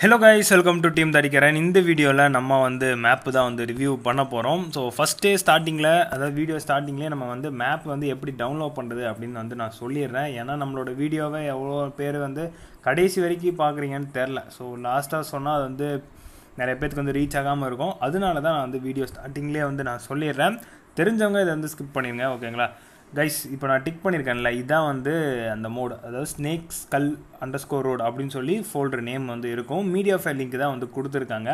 hello guys welcome to team தடிக்கிறேன் இந்த வீடியோவில் நம்ம வந்து மேப்பு தான் வந்து ரிவ்யூ பண்ண போகிறோம் ஸோ ஃபஸ்ட்டே ஸ்டார்டிங்கில் அதாவது வீடியோ ஸ்டார்டிங்லேயே நம்ம வந்து மேப் வந்து எப்படி டவுன்லோட் பண்ணுறது அப்படின்னு வந்து நான் சொல்லிடுறேன் ஏன்னா நம்மளோட வீடியோவை எவ்வளோ பேர் வந்து கடைசி வரைக்கும் பார்க்குறீங்கன்னு தெரில ஸோ லாஸ்ட்டாக சொன்னால் அது வந்து நிறைய பேருக்கு வந்து ரீச் ஆகாமல் இருக்கும் அதனால தான் நான் வந்து வீடியோ ஸ்டார்டிங்லேயே வந்து நான் சொல்லிடுறேன் தெரிஞ்சவங்க இதை வந்து ஸ்கிப் பண்ணிடுங்க ஓகேங்களா கைஸ் இப்போ நான் டிக் பண்ணியிருக்கேன்ல இதுதான் வந்து அந்த மோடு அதாவது snake skull underscore road அப்படின்னு சொல்லி ஃபோல்டர் நேம் வந்து இருக்கும் மீடியா ஃபைல் லிங்க் தான் வந்து கொடுத்துருக்காங்க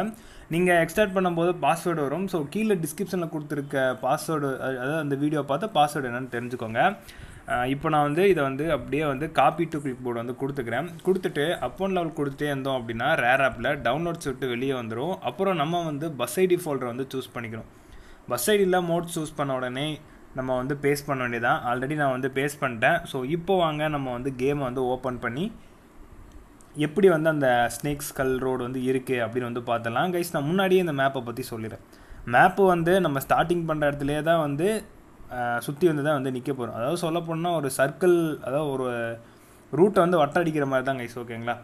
நீங்கள் எக்ஸ்டார்ட் பண்ணும்போது பாஸ்வேர்டு வரும் ஸோ கீழே டிஸ்கிரிப்ஷனில் கொடுத்துருக்க பாஸ்வேர்டு அதாவது அந்த வீடியோ பார்த்து பாஸ்வேர்டு என்னென்னு தெரிஞ்சுக்கோங்க இப்போ நான் வந்து இதை வந்து அப்படியே வந்து காப்பி டு கிளிக் போர்டு வந்து கொடுத்துக்கிறேன் கொடுத்துட்டு அப்போன் லெவல் கொடுத்துட்டே இருந்தோம் அப்படின்னா ரேர் ஆப்பில் டவுன்லோட்ஸ் விட்டு வெளியே வந்துடும் அப்புறம் நம்ம வந்து பஸ் ஐடி ஃபோல்டரை வந்து சூஸ் பண்ணிக்கிறோம் பஸ் ஐடியில் மோட் சூஸ் பண்ண உடனே நம்ம வந்து பேஸ் பண்ண வேண்டியதான் ஆல்ரெடி நான் வந்து பேஸ் பண்ணிட்டேன் ஸோ இப்போ வாங்க நம்ம வந்து கேமை வந்து ஓப்பன் பண்ணி எப்படி வந்து அந்த ஸ்னேக்ஸ் கல் ரோடு வந்து இருக்குது அப்படின்னு வந்து பார்த்துலாம் கைஸ் நான் முன்னாடியே இந்த மேப்பை பற்றி சொல்லிடுறேன் மேப்பு வந்து நம்ம ஸ்டார்டிங் பண்ணுற இடத்துலே தான் வந்து சுற்றி வந்து தான் வந்து நிற்க போகிறோம் அதாவது சொல்ல போனால் ஒரு சர்க்கிள் அதாவது ஒரு ரூட்டை வந்து வட்ட அடிக்கிற மாதிரி தான் கைஸ் ஓகேங்களா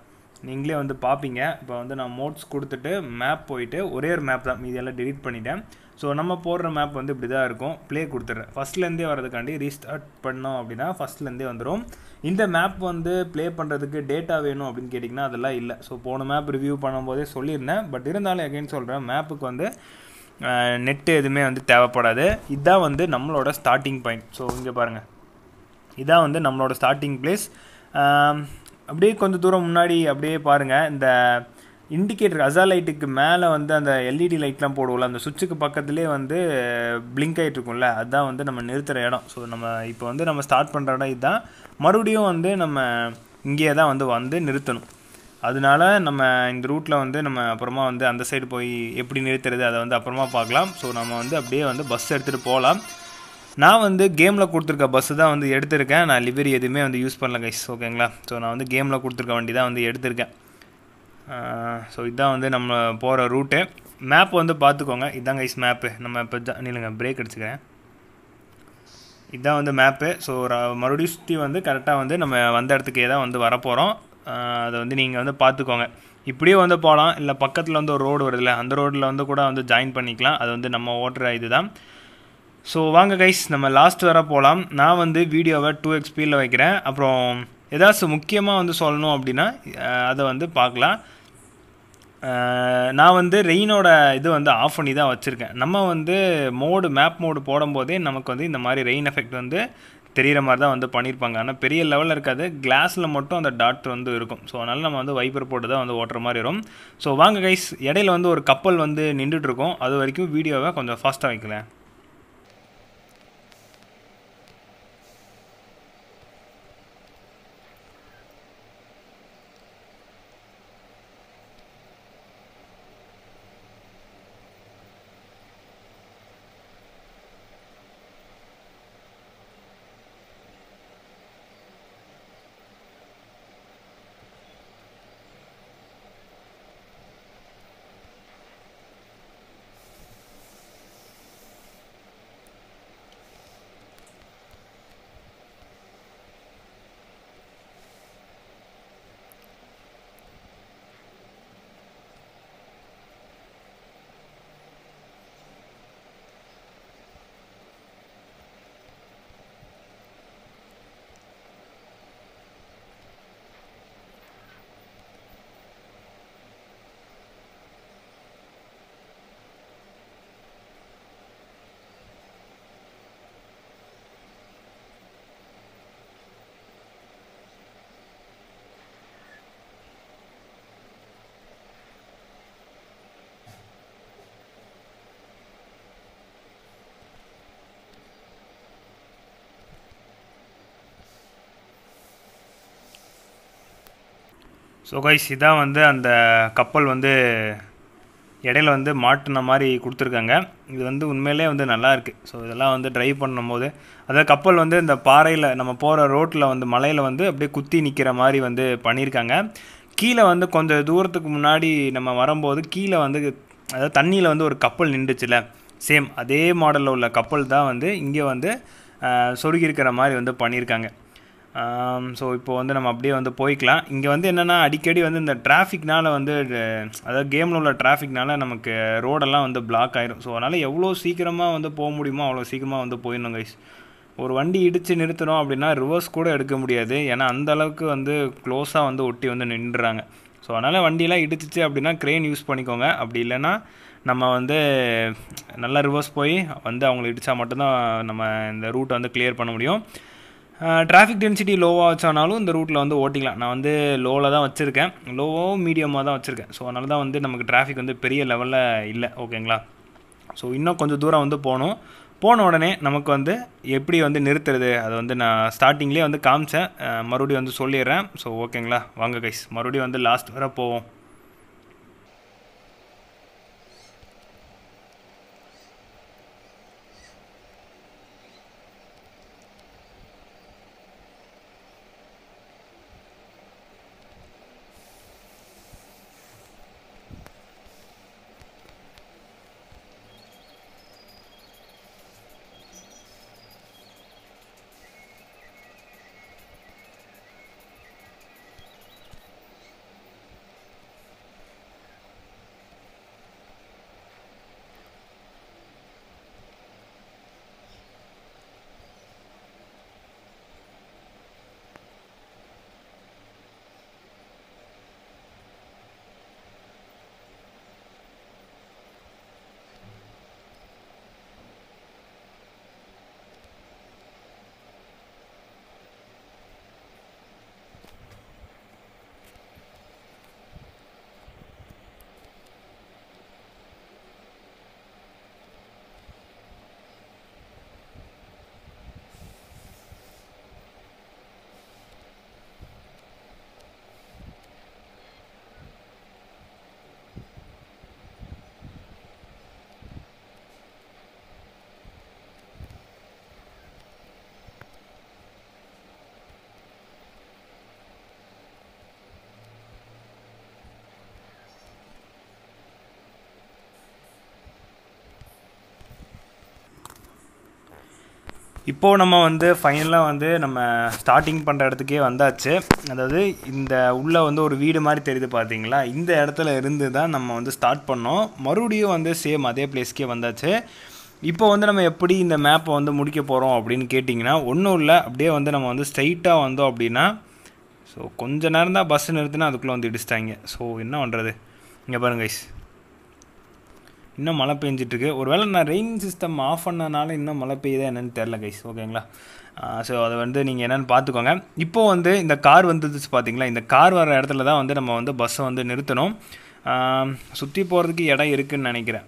நீங்களே வந்து பார்ப்பீங்க இப்போ வந்து நான் மோட்ஸ் கொடுத்துட்டு மேப் போயிட்டு ஒரே ஒரு மேப் தான் இதெல்லாம் டிலீட் பண்ணிட்டேன் ஸோ நம்ம போடுற மேப் வந்து இப்படி தான் இருக்கும் ப்ளே கொடுத்துட்றேன் ஃபஸ்ட்லேருந்தே வரதுக்காண்டி ரீஸ்டார்ட் பண்ணோம் அப்படின்னா ஃபஸ்ட்லேருந்தே வந்துடும் இந்த மேப் வந்து ப்ளே பண்ணுறதுக்கு டேட்டா வேணும் அப்படின்னு கேட்டிங்கன்னா அதெல்லாம் இல்லை ஸோ போன மேப் ரிவ்யூ பண்ணும்போதே சொல்லியிருந்தேன் பட் இருந்தாலும் எகைன் சொல்கிறேன் மேப்புக்கு வந்து நெட்டு எதுவுமே வந்து தேவைப்படாது இதுதான் வந்து நம்மளோட ஸ்டார்டிங் பாயிண்ட் ஸோ இங்கே பாருங்கள் இதான் வந்து நம்மளோட ஸ்டார்டிங் பிளேஸ் அப்படியே கொஞ்சம் தூரம் முன்னாடி அப்படியே பாருங்கள் இந்த இண்டிகேட்டர் அசா லைட்டுக்கு மேலே வந்து அந்த எல்இடி லைட்லாம் e போடுவோம்ல அந்த சுவிட்சுக்கு பக்கத்துலேயே வந்து பிளிங்க் ஆகிட்டு இருக்கும்ல அதுதான் வந்து நம்ம நிறுத்துகிற இடம் ஸோ நம்ம இப்போ வந்து நம்ம ஸ்டார்ட் பண்ணுற இடம் இதுதான் மறுபடியும் வந்து நம்ம இங்கேயே தான் வந்து வந்து நிறுத்தணும் அதனால நம்ம இந்த ரூட்டில் வந்து நம்ம அப்புறமா வந்து அந்த சைடு போய் எப்படி நிறுத்துறது அதை வந்து அப்புறமா பார்க்கலாம் ஸோ நம்ம வந்து அப்படியே வந்து பஸ் எடுத்துகிட்டு போகலாம் நான் வந்து கேமில் கொடுத்துருக்க பஸ்ஸு தான் வந்து எடுத்திருக்கேன் நான் லிவரி எதுவுமே வந்து யூஸ் பண்ணல கைஸ் ஓகேங்களா ஸோ நான் வந்து கேமில் கொடுத்துருக்க வண்டி தான் வந்து எடுத்திருக்கேன் ஸோ இதுதான் வந்து நம்ம போகிற ரூட்டு மேப் வந்து பார்த்துக்கோங்க இதுதான் கைஸ் மேப்பு நம்ம இப்போ தான் பிரேக் அடிச்சுக்கிறேன் இதுதான் வந்து மேப்பு ஸோ மறுபடியும் சுற்றி வந்து கரெக்டாக வந்து நம்ம வந்த இடத்துக்கே தான் வந்து வரப்போகிறோம் அதை வந்து நீங்கள் வந்து பார்த்துக்கோங்க இப்படியே வந்து போகலாம் இல்லை பக்கத்தில் வந்து ஒரு ரோடு வருதுல்ல அந்த ரோட்டில் வந்து கூட வந்து ஜாயின் பண்ணிக்கலாம் அது வந்து நம்ம ஓட்டுற இது தான் ஸோ வாங்க கைஸ் நம்ம லாஸ்ட் வர போகலாம் நான் வந்து வீடியோவை டூ எக்ஸ்பியில் வைக்கிறேன் அப்புறம் ஏதாச்சும் முக்கியமாக வந்து சொல்லணும் அப்படின்னா அதை வந்து பார்க்கலாம் நான் வந்து ரெயினோட இது வந்து ஆஃப் பண்ணி தான் வச்சுருக்கேன் நம்ம வந்து மோடு மேப் மோடு போடும்போதே நமக்கு வந்து இந்த மாதிரி ரெயின் எஃபெக்ட் வந்து தெரிகிற மாதிரி தான் வந்து பண்ணியிருப்பாங்க ஆனால் பெரிய லெவலில் இருக்காது கிளாஸில் மட்டும் அந்த டாட் வந்து இருக்கும் ஸோ அதனால் நம்ம வந்து வைப்பர் போட்டு தான் வந்து ஓட்டுற மாதிரி வரும் ஸோ வாங்க கைஸ் இடையில வந்து ஒரு கப்பல் வந்து நின்றுட்டுருக்கோம் அது வரைக்கும் வீடியோவை கொஞ்சம் ஃபாஸ்ட்டாக வைக்கல ஸோ கைஸ் இதான் வந்து அந்த கப்பல் வந்து இடையில வந்து மாட்டின மாதிரி கொடுத்துருக்காங்க இது வந்து உண்மையிலே வந்து நல்லா இருக்குது ஸோ இதெல்லாம் வந்து ட்ரைவ் பண்ணும்போது அதாவது கப்பல் வந்து இந்த பாறையில் நம்ம போகிற ரோட்டில் வந்து மலையில் வந்து அப்படியே குத்தி நிற்கிற மாதிரி வந்து பண்ணியிருக்காங்க கீழே வந்து கொஞ்சம் தூரத்துக்கு முன்னாடி நம்ம வரும்போது கீழே வந்து அதாவது தண்ணியில் வந்து ஒரு கப்பல் நின்றுச்சுல சேம் அதே மாடலில் உள்ள கப்பல் தான் வந்து இங்கே வந்து சொருகியிருக்கிற மாதிரி வந்து பண்ணியிருக்காங்க ஸோ இப்போ வந்து நம்ம அப்படியே வந்து போய்க்கலாம் இங்கே வந்து என்னென்னா அடிக்கடி வந்து இந்த டிராஃபிக்னால் வந்து அதாவது கேமில் உள்ள டிராஃபிக்னால் நமக்கு ரோடெல்லாம் வந்து பிளாக் ஆகிரும் ஸோ அதனால் எவ்வளோ சீக்கிரமாக வந்து போக முடியுமோ அவ்வளோ சீக்கிரமாக வந்து போயிடணும் கைஸ் ஒரு வண்டி இடித்து நிறுத்தணும் அப்படின்னா ரிவர்ஸ் கூட எடுக்க முடியாது ஏன்னா அந்த அளவுக்கு வந்து க்ளோஸாக வந்து ஒட்டி வந்து நின்றுறாங்க ஸோ அதனால் வண்டியெலாம் இடிச்சிச்சு அப்படின்னா க்ரெயின் யூஸ் பண்ணிக்கோங்க அப்படி இல்லைன்னா நம்ம வந்து நல்லா ரிவர்ஸ் போய் வந்து அவங்கள இடித்தா மட்டும்தான் நம்ம இந்த ரூட்டை வந்து கிளியர் பண்ண முடியும் டிராஃபிக் டென்சிட்டி லோவாக வச்சானாலும் இந்த ரூட்டில் வந்து ஓட்டிக்கலாம் நான் வந்து லோவில் தான் வச்சுருக்கேன் லோவோ மீடியமாக தான் வச்சுருக்கேன் ஸோ அதனால தான் வந்து நமக்கு டிராஃபிக் வந்து பெரிய லெவலில் இல்லை ஓகேங்களா ஸோ இன்னும் கொஞ்சம் தூரம் வந்து போகணும் போன உடனே நமக்கு வந்து எப்படி வந்து நிறுத்துறது அதை வந்து நான் ஸ்டார்டிங்லேயே வந்து காமிச்சேன் மறுபடியும் வந்து சொல்லிடுறேன் ஸோ ஓகேங்களா வாங்க கைஸ் மறுபடியும் வந்து லாஸ்ட் வர போவோம் இப்போது நம்ம வந்து ஃபைனலாக வந்து நம்ம ஸ்டார்டிங் பண்ணுற இடத்துக்கே வந்தாச்சு அதாவது இந்த உள்ளே வந்து ஒரு வீடு மாதிரி தெரியுது பார்த்தீங்களா இந்த இடத்துல இருந்து தான் நம்ம வந்து ஸ்டார்ட் பண்ணோம் மறுபடியும் வந்து சேம் அதே பிளேஸ்க்கே வந்தாச்சு இப்போ வந்து நம்ம எப்படி இந்த மேப்பை வந்து முடிக்க போகிறோம் அப்படின்னு கேட்டிங்கன்னா ஒன்றும் இல்லை அப்படியே வந்து நம்ம வந்து ஸ்ட்ரைட்டாக வந்தோம் அப்படின்னா ஸோ கொஞ்ச நேரம் தான் பஸ் நிறுத்தினா அதுக்குள்ளே வந்து இடிச்சிட்டாங்க ஸோ என்ன பண்ணுறது இங்கே பாருங்க கைஸ் இன்னும் மழை பெஞ்சிட்ருக்கு ஒருவேளை நான் ரெயின் சிஸ்டம் ஆஃப் பண்ணனால இன்னும் மழை பெய்யுதா என்னென்னு தெரில கைஸ் ஓகேங்களா ஸோ அதை வந்து நீங்கள் என்னென்னு பார்த்துக்கோங்க இப்போது வந்து இந்த கார் வந்துச்சு பார்த்தீங்களா இந்த கார் வர இடத்துல தான் வந்து நம்ம வந்து பஸ்ஸை வந்து நிறுத்தணும் சுற்றி போகிறதுக்கு இடம் இருக்குதுன்னு நினைக்கிறேன்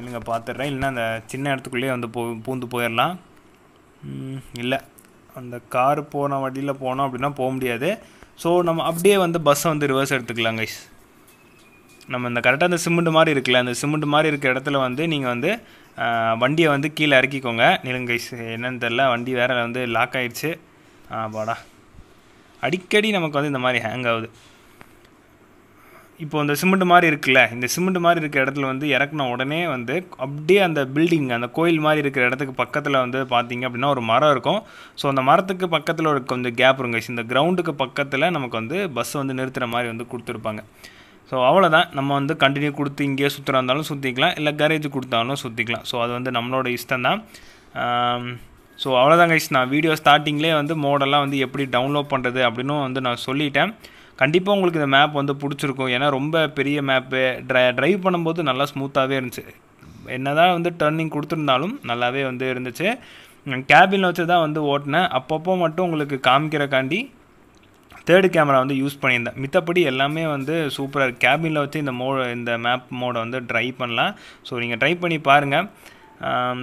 இல்லைங்க பார்த்துட்றேன் இல்லைன்னா அந்த சின்ன இடத்துக்குள்ளேயே வந்து போ பூந்து போயிடலாம் இல்லை அந்த கார் போன வழியில் போனோம் அப்படின்னா போக முடியாது ஸோ நம்ம அப்படியே வந்து பஸ்ஸை வந்து ரிவர்ஸ் எடுத்துக்கலாம் கைஸ் நம்ம இந்த கரெக்டாக அந்த சிமெண்ட் மாதிரி இருக்குல்ல அந்த சிமெண்ட் மாதிரி இருக்கிற இடத்துல வந்து நீங்கள் வந்து வண்டியை வந்து கீழே இறக்கிக்கோங்க நிலங்கை என்னென்னு தெரில வண்டி வேறு வந்து லாக் ஆகிடுச்சு ஆ பாடா அடிக்கடி நமக்கு வந்து இந்த மாதிரி ஹேங் ஆகுது இப்போ இந்த சிமெண்ட் மாதிரி இருக்குல்ல இந்த சிமெண்ட் மாதிரி இருக்கிற இடத்துல வந்து இறக்குன உடனே வந்து அப்படியே அந்த பில்டிங் அந்த கோயில் மாதிரி இருக்கிற இடத்துக்கு பக்கத்தில் வந்து பார்த்தீங்க அப்படின்னா ஒரு மரம் இருக்கும் ஸோ அந்த மரத்துக்கு பக்கத்தில் ஒரு கொஞ்சம் கேப் இருங்க இந்த கிரவுண்டுக்கு பக்கத்தில் நமக்கு வந்து பஸ் வந்து நிறுத்துகிற மாதிரி வந்து கொடுத்துருப்பாங்க ஸோ அவ்வளோதான் நம்ம வந்து கண்டினியூ கொடுத்து இங்கேயே சுற்றுறா இருந்தாலும் சுற்றிக்கலாம் இல்லை கேரேஜ் கொடுத்தாலும் சுற்றிக்கலாம் ஸோ அது வந்து நம்மளோட இஷ்டம் தான் ஸோ அவ்வளோதாங்க கைஸ் நான் வீடியோ ஸ்டார்டிங்லேயே வந்து மோடெல்லாம் வந்து எப்படி டவுன்லோட் பண்ணுறது அப்படின்னு வந்து நான் சொல்லிட்டேன் கண்டிப்பாக உங்களுக்கு இந்த மேப் வந்து பிடிச்சிருக்கும் ஏன்னா ரொம்ப பெரிய மேப்பு ட்ரை ட்ரைவ் பண்ணும்போது நல்லா ஸ்மூத்தாகவே இருந்துச்சு என்ன தான் வந்து டர்னிங் கொடுத்துருந்தாலும் நல்லாவே வந்து இருந்துச்சு கேபினில் வச்சு தான் வந்து ஓட்டினேன் அப்பப்போ மட்டும் உங்களுக்கு காமிக்கிறக்காண்டி தேர்டு கேமரா வந்து யூஸ் பண்ணியிருந்தேன் மித்தபடி எல்லாமே வந்து சூப்பராக கேபினில் வச்சு இந்த மோ இந்த மேப் மோடை வந்து ட்ரை பண்ணலாம் ஸோ நீங்கள் ட்ரை பண்ணி பாருங்கள்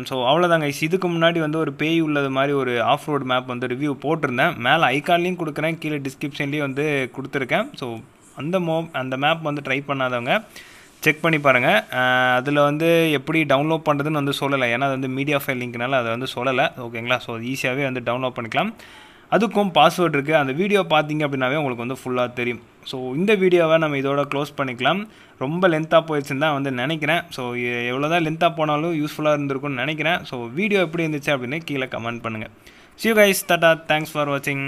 ஸோ அவ்வளோதாங்க இதுக்கு முன்னாடி வந்து ஒரு பேய் உள்ளது மாதிரி ஒரு ஆஃப் ரோடு மேப் வந்து ரிவ்யூ போட்டிருந்தேன் மேலே ஐகார்ட்லேயும் கொடுக்குறேன் கீழே டிஸ்கிரிப்ஷன்லேயும் வந்து கொடுத்துருக்கேன் ஸோ அந்த மோ அந்த மேப் வந்து ட்ரை பண்ணாதவங்க செக் பண்ணி பாருங்கள் அதில் வந்து எப்படி டவுன்லோட் பண்ணுறதுன்னு வந்து சொல்லலை ஏன்னா அது வந்து மீடியா ஃபைல் லிங்க்னால அதை வந்து சொல்லலை ஓகேங்களா ஸோ ஈஸியாகவே வந்து டவுன்லோட் பண்ணிக்கலாம் அதுக்கும் பாஸ்வேர்ட் இருக்குது அந்த வீடியோ பார்த்தீங்க அப்படின்னாவே உங்களுக்கு வந்து ஃபுல்லாக தெரியும் ஸோ இந்த வீடியோவை நம்ம இதோட க்ளோஸ் பண்ணிக்கலாம் ரொம்ப லென்த்தாக போயிடுச்சுன்னு தான் வந்து நினைக்கிறேன் ஸோ எவ்வளோ தான் லென்த்தாக போனாலும் யூஸ்ஃபுல்லாக இருந்திருக்கும்னு நினைக்கிறேன் ஸோ வீடியோ எப்படி இருந்துச்சு அப்படின்னு கீழே கமெண்ட் பண்ணுங்கள் சியூ கைஸ் தட்டா தேங்க்ஸ் ஃபார் வாட்சிங்